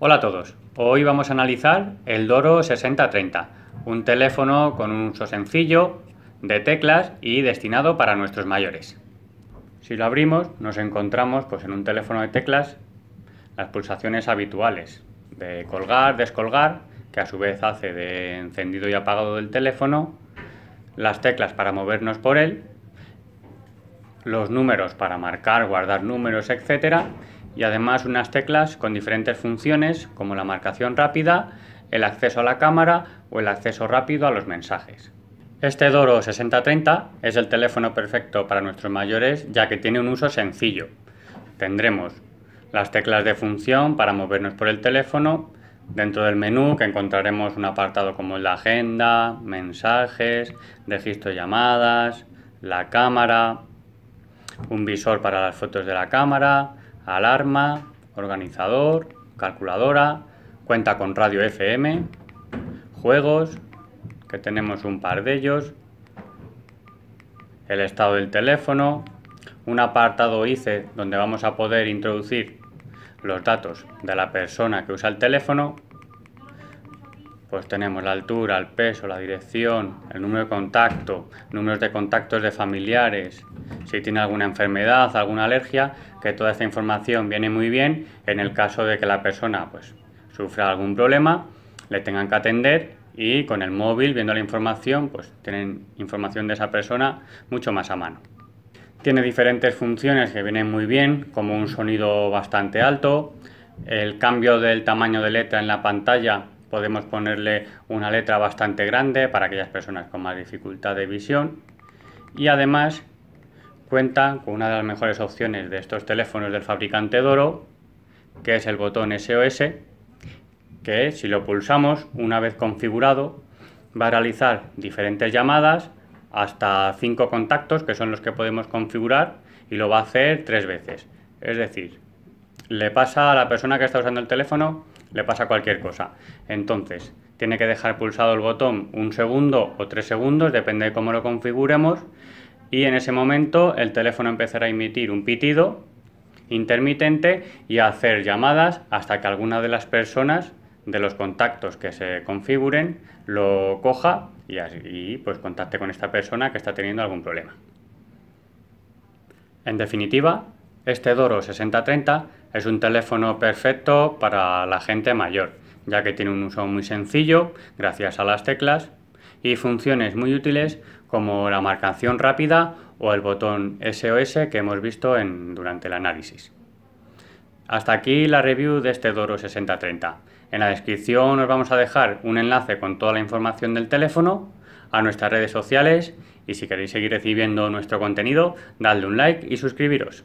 Hola a todos, hoy vamos a analizar el Doro 6030, un teléfono con un uso sencillo, de teclas y destinado para nuestros mayores. Si lo abrimos nos encontramos pues, en un teléfono de teclas las pulsaciones habituales de colgar, descolgar, que a su vez hace de encendido y apagado del teléfono, las teclas para movernos por él, los números para marcar, guardar números, etcétera, y además unas teclas con diferentes funciones como la marcación rápida, el acceso a la cámara o el acceso rápido a los mensajes. Este Doro 6030 es el teléfono perfecto para nuestros mayores ya que tiene un uso sencillo. Tendremos las teclas de función para movernos por el teléfono, dentro del menú que encontraremos un apartado como la agenda, mensajes, registro de llamadas, la cámara, un visor para las fotos de la cámara, alarma, organizador, calculadora, cuenta con radio FM, juegos, que tenemos un par de ellos, el estado del teléfono, un apartado ICE donde vamos a poder introducir los datos de la persona que usa el teléfono pues tenemos la altura, el peso, la dirección, el número de contacto, números de contactos de familiares, si tiene alguna enfermedad, alguna alergia, que toda esta información viene muy bien en el caso de que la persona pues sufra algún problema, le tengan que atender y con el móvil viendo la información pues tienen información de esa persona mucho más a mano. Tiene diferentes funciones que vienen muy bien, como un sonido bastante alto, el cambio del tamaño de letra en la pantalla podemos ponerle una letra bastante grande para aquellas personas con más dificultad de visión y además cuenta con una de las mejores opciones de estos teléfonos del fabricante Doro, que es el botón SOS, que si lo pulsamos una vez configurado va a realizar diferentes llamadas hasta cinco contactos que son los que podemos configurar y lo va a hacer tres veces. Es decir, le pasa a la persona que está usando el teléfono le pasa cualquier cosa. Entonces, tiene que dejar pulsado el botón un segundo o tres segundos, depende de cómo lo configuremos, y en ese momento el teléfono empezará a emitir un pitido intermitente y a hacer llamadas hasta que alguna de las personas de los contactos que se configuren lo coja y, pues contacte con esta persona que está teniendo algún problema. En definitiva, este Doro 6030 es un teléfono perfecto para la gente mayor, ya que tiene un uso muy sencillo gracias a las teclas y funciones muy útiles como la marcación rápida o el botón SOS que hemos visto en, durante el análisis. Hasta aquí la review de este Doro 6030. En la descripción os vamos a dejar un enlace con toda la información del teléfono, a nuestras redes sociales y si queréis seguir recibiendo nuestro contenido, dadle un like y suscribiros.